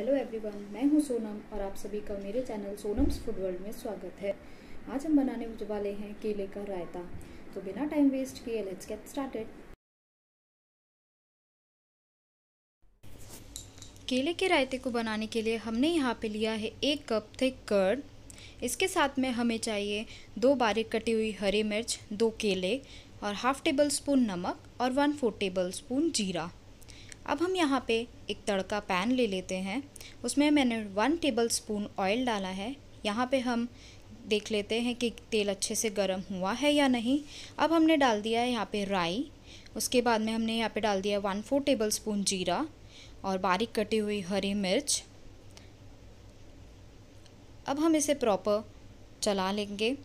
hello everyone मैं हूं सोनम और आप सभी का मेरे चैनल सोनम्स फूड वर्ल्ड में स्वागत है आज हम बनाने वाले हैं केले का रायता तो बिना टाइम वेस्ट किए लेट्स गेट स्टार्टेड केले के रायते को बनाने के लिए हमने यहाँ पे लिया है एक कप थे कर्ड इसके साथ में हमें चाहिए दो बारीक कटी हुई हरी मिर्च दो केले और हाफ टेबल स्पून नमक और वन फोर टेबल स्पून जीरा अब हम यहाँ पे एक तड़का पैन ले लेते हैं उसमें मैंने वन टेबल स्पून ऑयल डाला है यहाँ पे हम देख लेते हैं कि तेल अच्छे से गर्म हुआ है या नहीं अब हमने डाल दिया है यहाँ पे राई उसके बाद में हमने यहाँ पे डाल दिया वन फोर टेबल स्पून जीरा और बारीक कटी हुई हरी मिर्च अब हम इसे प्रॉपर चला लेंगे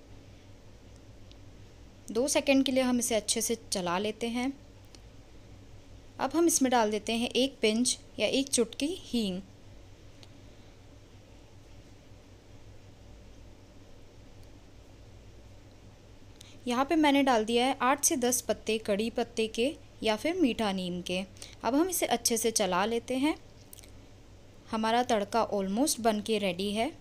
दो सेकंड के लिए हम इसे अच्छे से चला लेते हैं अब हम इसमें डाल देते हैं एक पिंच या एक चुटकी हींग यहाँ पे मैंने डाल दिया है आठ से दस पत्ते कड़ी पत्ते के या फिर मीठा नीम के अब हम इसे अच्छे से चला लेते हैं हमारा तड़का ऑलमोस्ट बन के रेडी है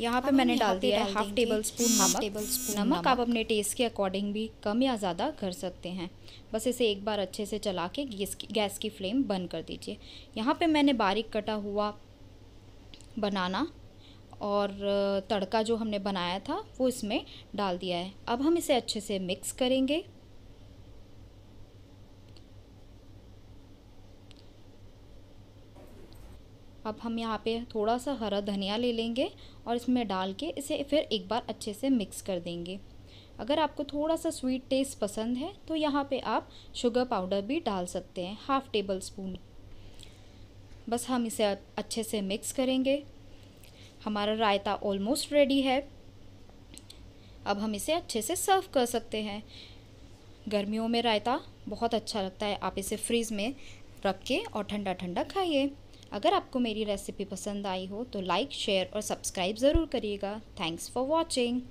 यहाँ पे मैंने डाल दिया है half tablespoon half tablespoon नमक आप अपने टेस्ट के अकॉर्डिंग भी कम या ज़्यादा कर सकते हैं बस इसे एक बार अच्छे से चला के गैस की गैस की फ्लेम बंद कर दीजिए यहाँ पे मैंने बारीक कटा हुआ बनाना और तड़का जो हमने बनाया था वो इसमें डाल दिया है अब हम इसे अच्छे से मिक्स करेंगे अब हम यहाँ पे थोड़ा सा हरा धनिया ले लेंगे और इसमें डाल के इसे फिर एक बार अच्छे से मिक्स कर देंगे अगर आपको थोड़ा सा स्वीट टेस्ट पसंद है तो यहाँ पे आप शुगर पाउडर भी डाल सकते हैं हाफ़ टेबल स्पून बस हम इसे अच्छे से मिक्स करेंगे हमारा रायता ऑलमोस्ट रेडी है अब हम इसे अच्छे से सर्व कर सकते हैं गर्मियों में रायता बहुत अच्छा लगता है आप इसे फ्रिज में रख के और ठंडा ठंडा खाइए अगर आपको मेरी रेसिपी पसंद आई हो तो लाइक शेयर और सब्सक्राइब ज़रूर करिएगा थैंक्स फॉर वॉचिंग